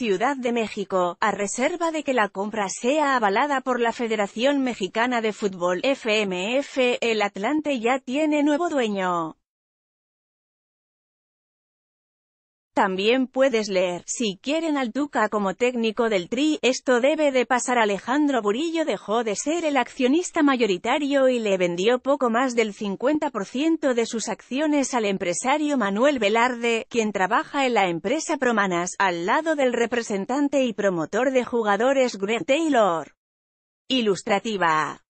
Ciudad de México, a reserva de que la compra sea avalada por la Federación Mexicana de Fútbol FMF, el Atlante ya tiene nuevo dueño. También puedes leer, si quieren al Duca como técnico del Tri, esto debe de pasar Alejandro Burillo dejó de ser el accionista mayoritario y le vendió poco más del 50% de sus acciones al empresario Manuel Velarde, quien trabaja en la empresa Promanas, al lado del representante y promotor de jugadores Greg Taylor. Ilustrativa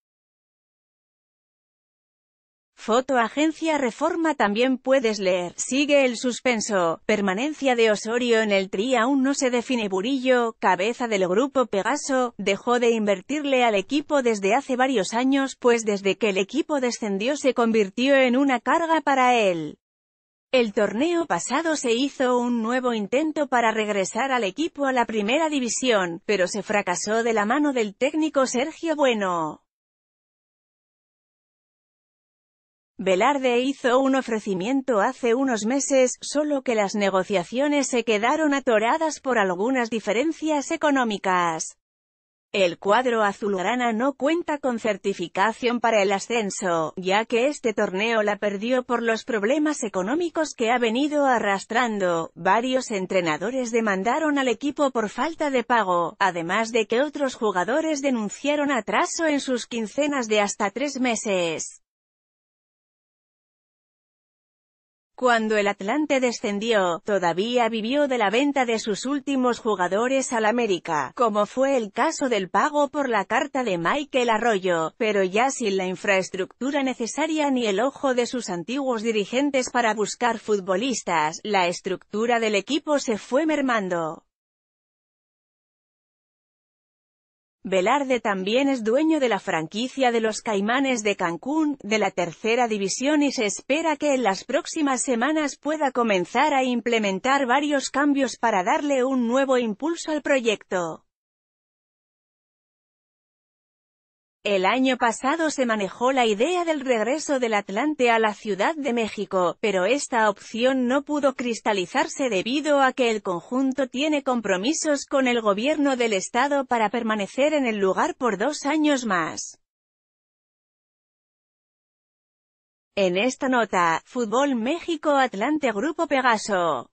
Foto Agencia Reforma también puedes leer. Sigue el suspenso. Permanencia de Osorio en el TRI aún no se define. Burillo, cabeza del grupo Pegaso, dejó de invertirle al equipo desde hace varios años pues desde que el equipo descendió se convirtió en una carga para él. El torneo pasado se hizo un nuevo intento para regresar al equipo a la primera división, pero se fracasó de la mano del técnico Sergio Bueno. Velarde hizo un ofrecimiento hace unos meses, solo que las negociaciones se quedaron atoradas por algunas diferencias económicas. El cuadro azulgrana no cuenta con certificación para el ascenso, ya que este torneo la perdió por los problemas económicos que ha venido arrastrando. Varios entrenadores demandaron al equipo por falta de pago, además de que otros jugadores denunciaron atraso en sus quincenas de hasta tres meses. Cuando el Atlante descendió, todavía vivió de la venta de sus últimos jugadores al América, como fue el caso del pago por la carta de Michael Arroyo, pero ya sin la infraestructura necesaria ni el ojo de sus antiguos dirigentes para buscar futbolistas, la estructura del equipo se fue mermando. Velarde también es dueño de la franquicia de los Caimanes de Cancún, de la tercera división y se espera que en las próximas semanas pueda comenzar a implementar varios cambios para darle un nuevo impulso al proyecto. El año pasado se manejó la idea del regreso del Atlante a la Ciudad de México, pero esta opción no pudo cristalizarse debido a que el conjunto tiene compromisos con el gobierno del estado para permanecer en el lugar por dos años más. En esta nota, Fútbol México Atlante Grupo Pegaso.